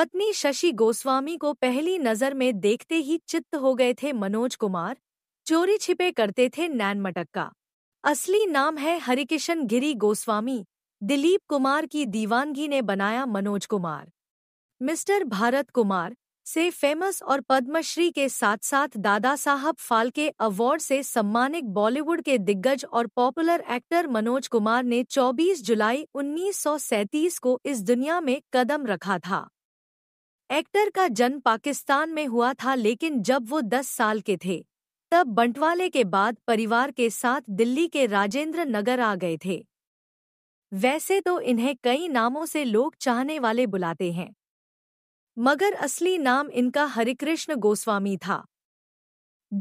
पत्नी शशि गोस्वामी को पहली नजर में देखते ही चित्त हो गए थे मनोज कुमार चोरी छिपे करते थे नैन मटक्का असली नाम है हरिकिशन गिरी गोस्वामी दिलीप कुमार की दीवानगी ने बनाया मनोज कुमार मिस्टर भारत कुमार से फेमस और पद्मश्री के साथ साथ दादा साहब फाल्के अवार्ड से सम्मानित बॉलीवुड के दिग्गज और पॉपुलर एक्टर मनोज कुमार ने 24 जुलाई 1937 को इस दुनिया में कदम रखा था एक्टर का जन्म पाकिस्तान में हुआ था लेकिन जब वो 10 साल के थे तब बंटवाले के बाद परिवार के साथ दिल्ली के राजेंद्र नगर आ गए थे वैसे तो इन्हें कई नामों से लोग चाहने वाले बुलाते हैं मगर असली नाम इनका हरिकृष्ण गोस्वामी था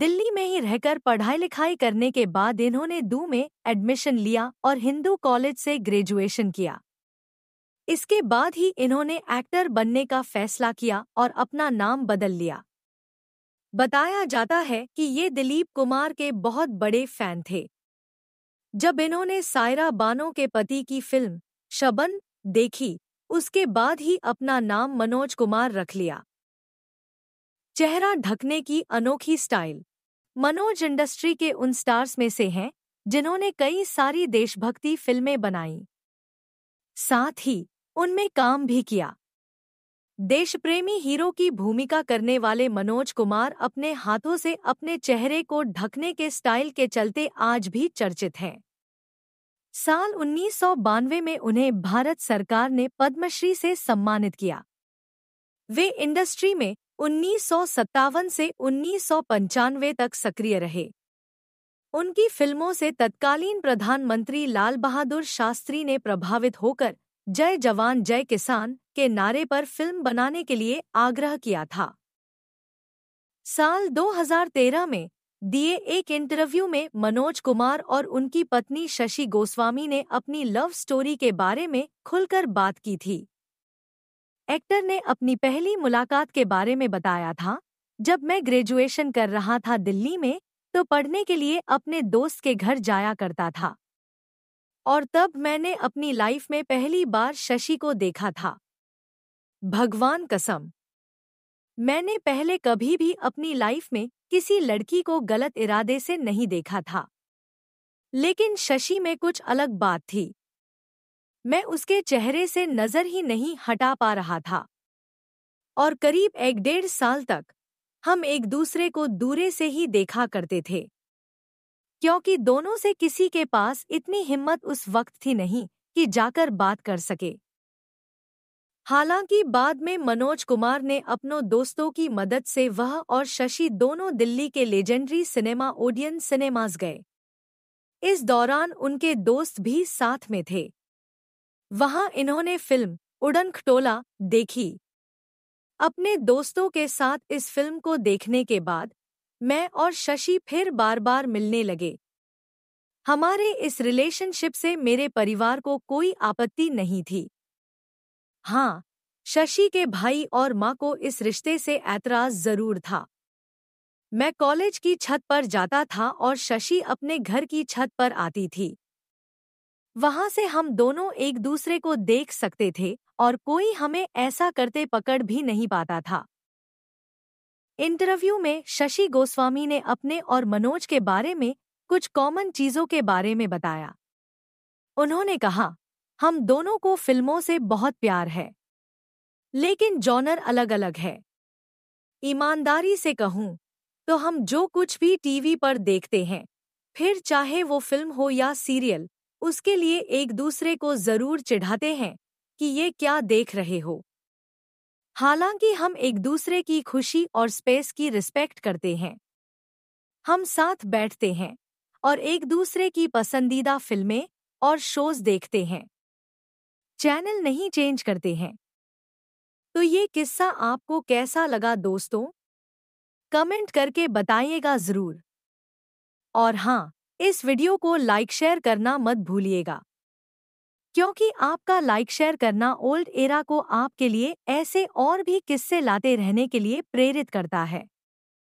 दिल्ली में ही रहकर पढ़ाई लिखाई करने के बाद इन्होंने दू में एडमिशन लिया और हिंदू कॉलेज से ग्रेजुएशन किया इसके बाद ही इन्होंने एक्टर बनने का फैसला किया और अपना नाम बदल लिया बताया जाता है कि ये दिलीप कुमार के बहुत बड़े फैन थे जब इन्होंने सायरा बानो के पति की फिल्म शबन देखी उसके बाद ही अपना नाम मनोज कुमार रख लिया चेहरा ढकने की अनोखी स्टाइल मनोज इंडस्ट्री के उन स्टार्स में से हैं जिन्होंने कई सारी देशभक्ति फिल्में बनाई साथ ही उनमें काम भी किया देशप्रेमी हीरो की भूमिका करने वाले मनोज कुमार अपने हाथों से अपने चेहरे को ढकने के स्टाइल के चलते आज भी चर्चित हैं साल उन्नीस में उन्हें भारत सरकार ने पद्मश्री से सम्मानित किया वे इंडस्ट्री में उन्नीस से उन्नीस तक सक्रिय रहे उनकी फिल्मों से तत्कालीन प्रधानमंत्री लाल बहादुर शास्त्री ने प्रभावित होकर जय जवान जय किसान के नारे पर फिल्म बनाने के लिए आग्रह किया था साल 2013 में दिए एक इंटरव्यू में मनोज कुमार और उनकी पत्नी शशि गोस्वामी ने अपनी लव स्टोरी के बारे में खुलकर बात की थी एक्टर ने अपनी पहली मुलाकात के बारे में बताया था जब मैं ग्रेजुएशन कर रहा था दिल्ली में तो पढ़ने के लिए अपने दोस्त के घर जाया करता था और तब मैंने अपनी लाइफ में पहली बार शशि को देखा था भगवान कसम मैंने पहले कभी भी अपनी लाइफ में किसी लड़की को गलत इरादे से नहीं देखा था लेकिन शशि में कुछ अलग बात थी मैं उसके चेहरे से नजर ही नहीं हटा पा रहा था और करीब एक डेढ़ साल तक हम एक दूसरे को दूरे से ही देखा करते थे क्योंकि दोनों से किसी के पास इतनी हिम्मत उस वक्त थी नहीं कि जाकर बात कर सके हालांकि बाद में मनोज कुमार ने अपनों दोस्तों की मदद से वह और शशि दोनों दिल्ली के लेजेंडरी सिनेमा ओडियन सिनेमाज गए इस दौरान उनके दोस्त भी साथ में थे वहां इन्होंने फिल्म उड़न खटोला देखी अपने दोस्तों के साथ इस फिल्म को देखने के बाद मैं और शशि फिर बार बार मिलने लगे हमारे इस रिलेशनशिप से मेरे परिवार को कोई आपत्ति नहीं थी हाँ शशि के भाई और माँ को इस रिश्ते से ऐतराज जरूर था मैं कॉलेज की छत पर जाता था और शशि अपने घर की छत पर आती थी वहां से हम दोनों एक दूसरे को देख सकते थे और कोई हमें ऐसा करते पकड़ भी नहीं पाता था इंटरव्यू में शशि गोस्वामी ने अपने और मनोज के बारे में कुछ कॉमन चीजों के बारे में बताया उन्होंने कहा हम दोनों को फिल्मों से बहुत प्यार है लेकिन जॉनर अलग अलग है ईमानदारी से कहूं तो हम जो कुछ भी टीवी पर देखते हैं फिर चाहे वो फिल्म हो या सीरियल उसके लिए एक दूसरे को जरूर चिढ़ाते हैं कि ये क्या देख रहे हो हालांकि हम एक दूसरे की खुशी और स्पेस की रिस्पेक्ट करते हैं हम साथ बैठते हैं और एक दूसरे की पसंदीदा फिल्में और शोज देखते हैं चैनल नहीं चेंज करते हैं तो ये किस्सा आपको कैसा लगा दोस्तों कमेंट करके बताइएगा ज़रूर और हाँ इस वीडियो को लाइक शेयर करना मत भूलिएगा क्योंकि आपका लाइक शेयर करना ओल्ड एरा को आपके लिए ऐसे और भी किस्से लाते रहने के लिए प्रेरित करता है